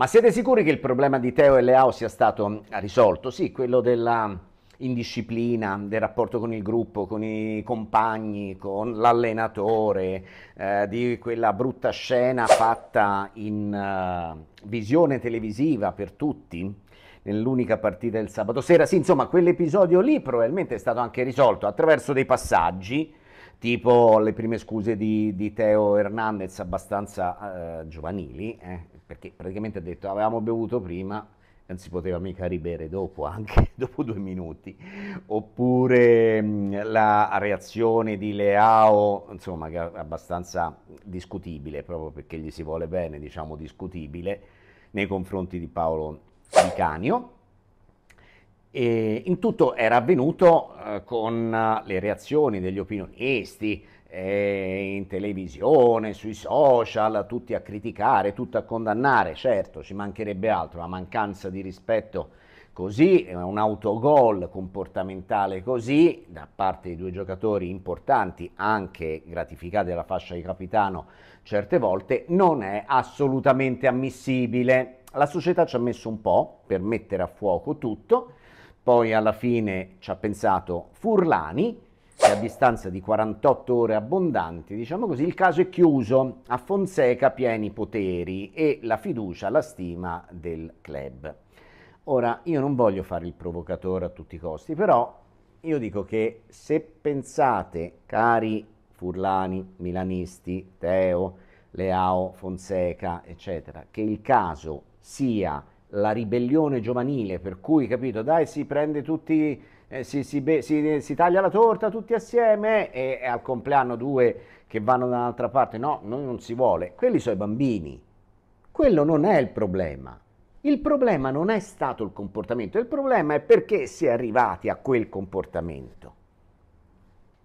Ma siete sicuri che il problema di Teo e Leao sia stato risolto? Sì, quello della indisciplina, del rapporto con il gruppo, con i compagni, con l'allenatore, eh, di quella brutta scena fatta in uh, visione televisiva per tutti nell'unica partita del sabato sera. Sì, insomma, quell'episodio lì probabilmente è stato anche risolto attraverso dei passaggi, tipo le prime scuse di, di Teo Hernandez abbastanza eh, giovanili, eh, perché praticamente ha detto avevamo bevuto prima, non si poteva mica ribere dopo, anche dopo due minuti. Oppure mm, la reazione di Leao, insomma, che è abbastanza discutibile, proprio perché gli si vuole bene, diciamo discutibile, nei confronti di Paolo Di E in tutto era avvenuto eh, con le reazioni degli opinionisti, in televisione, sui social, tutti a criticare, tutti a condannare, certo ci mancherebbe altro, la mancanza di rispetto così, un autogol comportamentale così da parte di due giocatori importanti, anche gratificati dalla fascia di capitano certe volte, non è assolutamente ammissibile. La società ci ha messo un po' per mettere a fuoco tutto, poi alla fine ci ha pensato Furlani, e a distanza di 48 ore abbondanti, diciamo così, il caso è chiuso a Fonseca pieni poteri e la fiducia, la stima del club. Ora, io non voglio fare il provocatore a tutti i costi, però io dico che se pensate, cari Furlani, Milanisti, Teo, Leao, Fonseca, eccetera, che il caso sia la ribellione giovanile, per cui, capito, dai, si prende tutti eh, si, si, be- si, si, taglia la torta tutti assieme e, e al compleanno due che vanno da un'altra parte. No, noi non si vuole. Quelli sono i bambini. Quello non è il problema. Il problema non è stato il comportamento, il problema è perché si è arrivati a quel comportamento.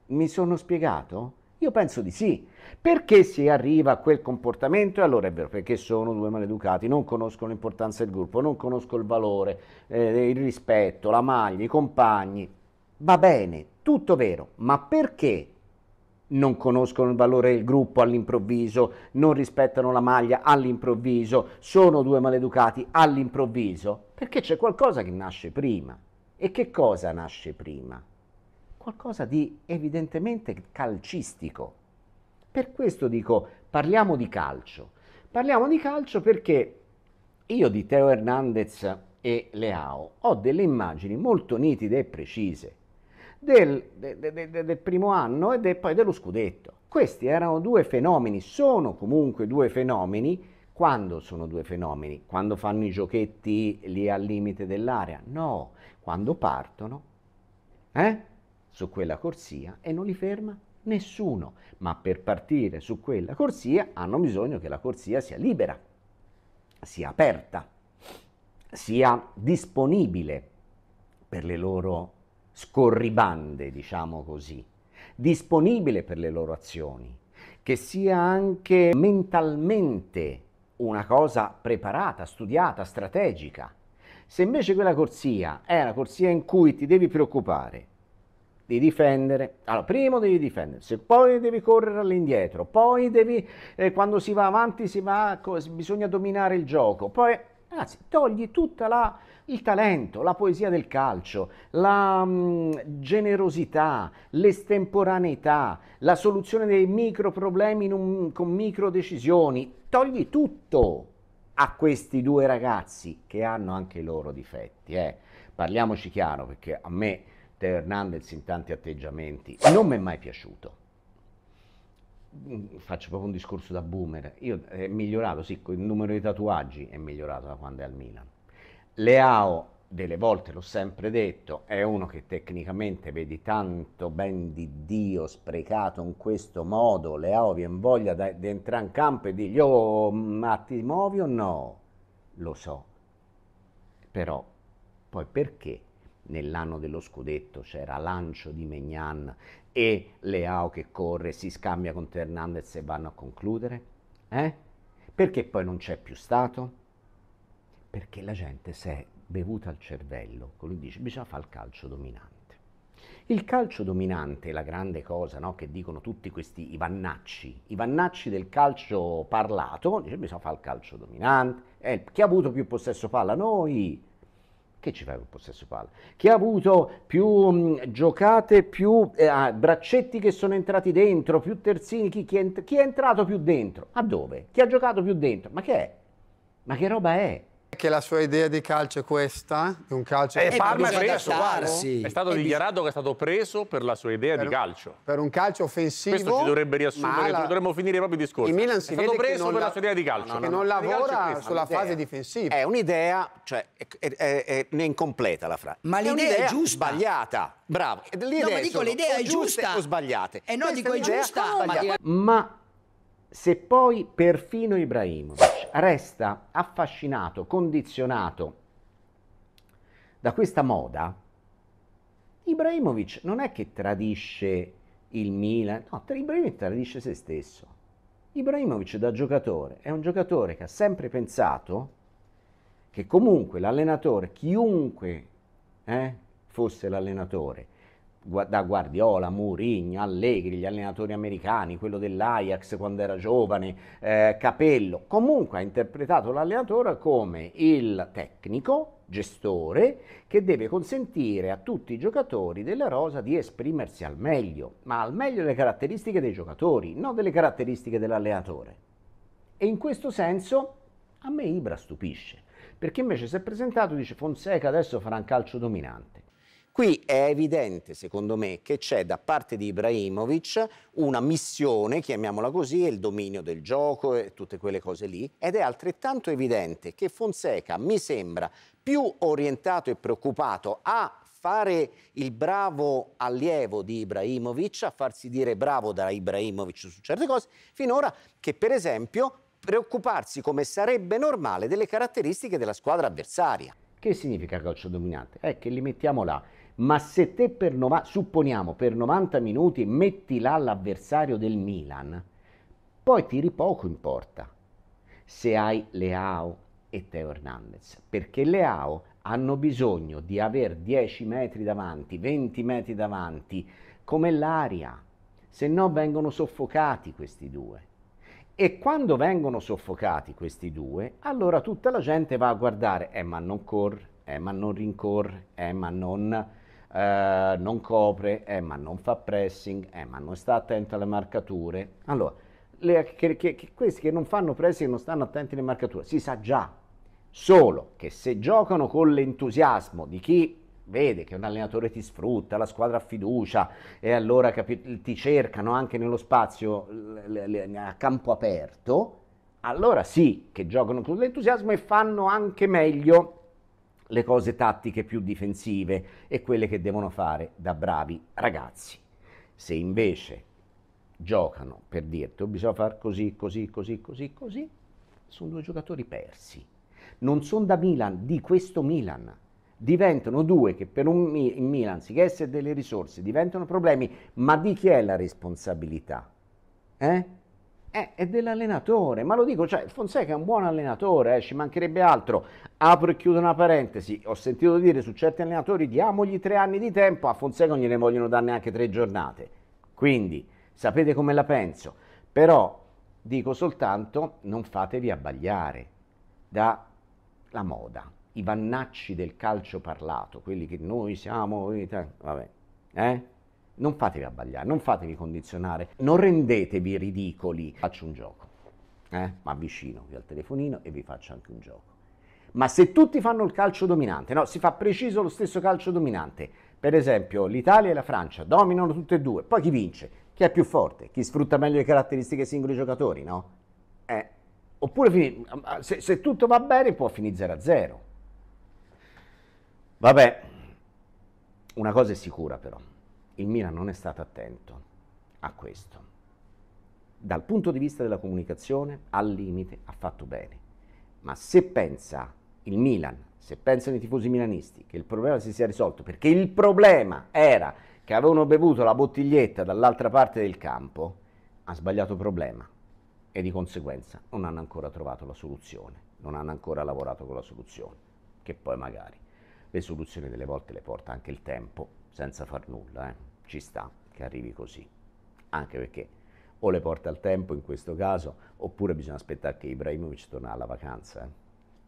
Mi sono spiegato? Io penso di sì. Perché si arriva a quel comportamento? E allora è vero, perché sono due maleducati, non conoscono l'importanza del gruppo, non conoscono il valore, eh, il rispetto, la maglia, i compagni. Va bene, tutto vero, ma perché non conoscono il valore del gruppo all'improvviso, non rispettano la maglia all'improvviso, sono due maleducati all'improvviso? Perché c'è qualcosa che nasce prima. E che cosa nasce prima? qualcosa di evidentemente calcistico. Per questo dico, parliamo di calcio. Parliamo di calcio perché io di Teo Hernandez e Leao ho delle immagini molto nitide e precise del, de, de, de, del primo anno e poi dello scudetto. Questi erano due fenomeni, sono comunque due fenomeni. Quando sono due fenomeni? Quando fanno i giochetti lì al limite dell'area? No, quando partono. Eh? su quella corsia e non li ferma nessuno, ma per partire su quella corsia hanno bisogno che la corsia sia libera, sia aperta, sia disponibile per le loro scorribande, diciamo così, disponibile per le loro azioni, che sia anche mentalmente una cosa preparata, studiata, strategica. Se invece quella corsia è la corsia in cui ti devi preoccupare di difendere. Allora, primo devi difendersi, poi devi correre all'indietro, poi devi, eh, quando si va avanti si va, bisogna dominare il gioco, poi, ragazzi, togli tutta la il talento, la poesia del calcio, la mh, mm, generosità, l'estemporaneità, la soluzione dei micro problemi un, con micro decisioni. Togli tutto a questi due ragazzi che hanno anche i loro difetti. Eh. Parliamoci chiaro perché a me Teo Hernandez in tanti atteggiamenti. Non mi è mai piaciuto. Mm, faccio proprio un discorso da boomer. Io eh, è migliorato, sì, il numero di tatuaggi è migliorato da quando è al Milan. Leao, delle volte l'ho sempre detto, è uno che tecnicamente vedi tanto ben di Dio sprecato in questo modo. Leao viene voglia di entrare in campo e dirgli, oh, ma ti muovi o no? Lo so. Però, poi perché nell'anno dello scudetto c'era lancio di Megnan e Leao che corre, si scambia con Fernandez e vanno a concludere? Eh? Perché poi non c'è più stato? Perché la gente si è bevuta al cervello, lui dice bisogna fare il calcio dominante. Il calcio dominante la grande cosa no? che dicono tutti questi vannacci, i vannacci del calcio parlato, dice bisogna fare il calcio dominante, eh, chi ha avuto più possesso palla? Noi, che ci fai con il possesso palla? Chi ha avuto più mh, giocate, più eh, ah, braccetti che sono entrati dentro, più terzini, chi, chi, è, chi è entrato più dentro? A dove? Chi ha giocato più dentro? Ma che è? Ma che roba è? Che la sua idea di calcio è questa? Di un calcio eh, Parma è preso, È stato è dichiarato che è stato preso per la sua idea per, di calcio. Per un calcio offensivo. Questo ci dovrebbe riassumere, la... dovremmo finire i propri discorsi. Il Milan si è stato preso per la... la sua idea di calcio. No, no, che non lavora sulla fase difensiva. È un'idea, cioè, è, è, è incompleta la frase. Ma l'idea è giusta. sbagliata. Bravo. No, ma dico l'idea è giusta. O sbagliate. E no, dico è giusta. Ma se poi perfino Ibrahimovic resta affascinato, condizionato da questa moda, Ibrahimovic non è che tradisce il Milan, no, Ibrahimovic tradisce se stesso. Ibrahimovic da giocatore è un giocatore che ha sempre pensato che comunque l'allenatore, chiunque eh, fosse l'allenatore, da Guardiola, Mourinho, Allegri, gli allenatori americani, quello dell'Ajax quando era giovane, eh, Capello, comunque ha interpretato l'allenatore come il tecnico, gestore, che deve consentire a tutti i giocatori della rosa di esprimersi al meglio, ma al meglio delle caratteristiche dei giocatori, non delle caratteristiche dell'allenatore. E in questo senso a me Ibra stupisce, perché invece si è presentato dice Fonseca adesso farà un calcio dominante. Qui è evidente, secondo me, che c'è da parte di Ibrahimovic una missione, chiamiamola così, il dominio del gioco e tutte quelle cose lì, ed è altrettanto evidente che Fonseca mi sembra più orientato e preoccupato a fare il bravo allievo di Ibrahimovic, a farsi dire bravo da Ibrahimovic su certe cose, finora che per esempio preoccuparsi come sarebbe normale delle caratteristiche della squadra avversaria. Che significa calcio dominante? È che li mettiamo là ma se te per, nova- supponiamo, per 90 minuti metti là l'avversario del Milan, poi tiri poco in porta se hai Leao e Teo Hernandez, perché Leao hanno bisogno di avere 10 metri davanti, 20 metri davanti, come l'aria, se no vengono soffocati questi due. E quando vengono soffocati questi due, allora tutta la gente va a guardare, eh ma non corre, eh ma non rincorre, eh ma non eh, non copre, eh, ma non fa pressing, eh, ma non sta attento alle marcature. Allora, le, che, che, che questi che non fanno pressing, non stanno attenti alle marcature, si sa già, solo che se giocano con l'entusiasmo di chi vede che un allenatore ti sfrutta, la squadra ha fiducia e allora capi- ti cercano anche nello spazio l- l- a campo aperto, allora sì che giocano con l'entusiasmo e fanno anche meglio le cose tattiche più difensive e quelle che devono fare da bravi ragazzi. Se invece giocano per dirti oh, bisogna fare così, così, così, così, così, sono due giocatori persi. Non sono da Milan, di questo Milan. Diventano due che per un Milan, si essere delle risorse, diventano problemi, ma di chi è la responsabilità? Eh? Eh, è dell'allenatore, ma lo dico, cioè, Fonseca è un buon allenatore, eh, ci mancherebbe altro. Apro e chiudo una parentesi, ho sentito dire su certi allenatori diamogli tre anni di tempo, a Fonseca non gliene vogliono dare neanche tre giornate. Quindi, sapete come la penso, però dico soltanto non fatevi abbagliare dalla moda, i vannacci del calcio parlato, quelli che noi siamo, eh, vabbè, eh? Non fatevi abbagliare, non fatevi condizionare, non rendetevi ridicoli. Faccio un gioco, eh? ma avvicino al telefonino e vi faccio anche un gioco. Ma se tutti fanno il calcio dominante, no, si fa preciso lo stesso calcio dominante. Per esempio, l'Italia e la Francia dominano tutte e due, poi chi vince? Chi è più forte? Chi sfrutta meglio le caratteristiche singoli giocatori, no? Eh, oppure se, se tutto va bene può finire 0 0. Vabbè, una cosa è sicura però il Milan non è stato attento a questo. Dal punto di vista della comunicazione, al limite, ha fatto bene. Ma se pensa il Milan, se pensano i tifosi milanisti che il problema si sia risolto, perché il problema era che avevano bevuto la bottiglietta dall'altra parte del campo, ha sbagliato problema e di conseguenza non hanno ancora trovato la soluzione, non hanno ancora lavorato con la soluzione, che poi magari le soluzioni delle volte le porta anche il tempo senza far nulla, eh. ci sta che arrivi così, anche perché o le porta al tempo in questo caso, oppure bisogna aspettare che Ibrahimovic torna alla vacanza. Eh.